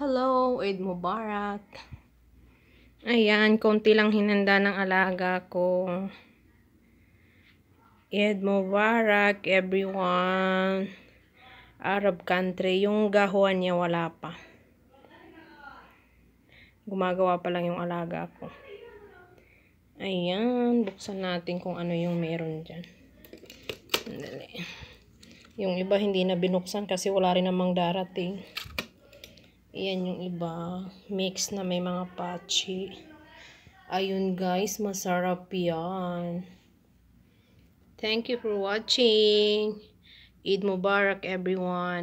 Hello, Eid Mubarak. Ayan, konti lang hinanda ng alaga ko. Eid Mubarak, everyone. Arab country. Yung gahuan niya wala pa. Gumagawa pa lang yung alaga ko. Ayan, buksan natin kung ano yung meron dyan. Dali. Yung iba hindi na binuksan kasi wala rin namang darating. Iyan yung iba. Mix na may mga patchy. Ayun guys, masarap yan. Thank you for watching. Eid Mubarak everyone.